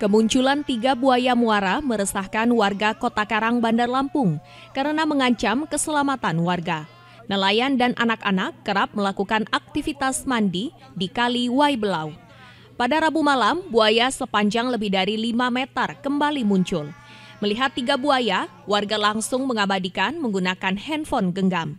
Kemunculan tiga buaya muara meresahkan warga Kota Karang, Bandar Lampung karena mengancam keselamatan warga. Nelayan dan anak-anak kerap melakukan aktivitas mandi di Kali Waibelau. Pada Rabu malam, buaya sepanjang lebih dari 5 meter kembali muncul. Melihat tiga buaya, warga langsung mengabadikan menggunakan handphone genggam.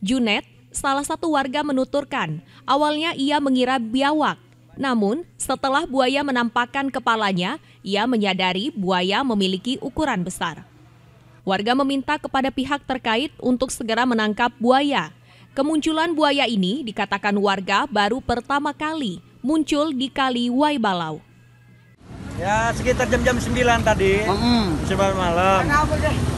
Junet, salah satu warga menuturkan, awalnya ia mengira biawak namun, setelah buaya menampakkan kepalanya, ia menyadari buaya memiliki ukuran besar. Warga meminta kepada pihak terkait untuk segera menangkap buaya. Kemunculan buaya ini dikatakan warga baru pertama kali muncul di Kali Waibalau. Ya sekitar jam-jam 9 tadi, mm. -hmm. malam.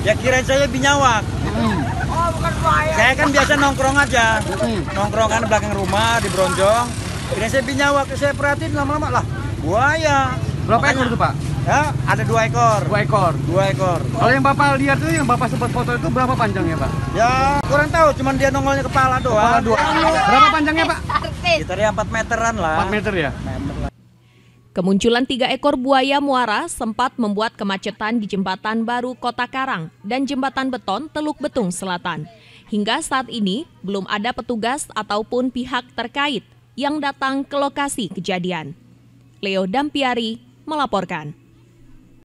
Ya kira saya binyawak. Mm. Oh, bukan buaya. Saya kan biasa nongkrong aja, mm. nongkrongan belakang rumah di Bronjong ini saya binyawa, saya perhatiin lama-lama lah. Buaya. Berapa Makanya, ekor tuh Pak? Ya, ada dua ekor. Dua ekor. Dua ekor. Kalau yang Bapak lihat tuh yang Bapak sempat foto itu berapa panjangnya Pak? Ya, kurang tahu, cuman dia nongolnya kepala doang. Kepala dua. Berapa panjangnya Pak? Sekitarnya 4 meteran lah. 4 meter ya? Kemunculan tiga ekor buaya muara sempat membuat kemacetan di jembatan baru Kota Karang dan jembatan beton Teluk Betung Selatan. Hingga saat ini, belum ada petugas ataupun pihak terkait yang datang ke lokasi kejadian. Leo Dampiari melaporkan.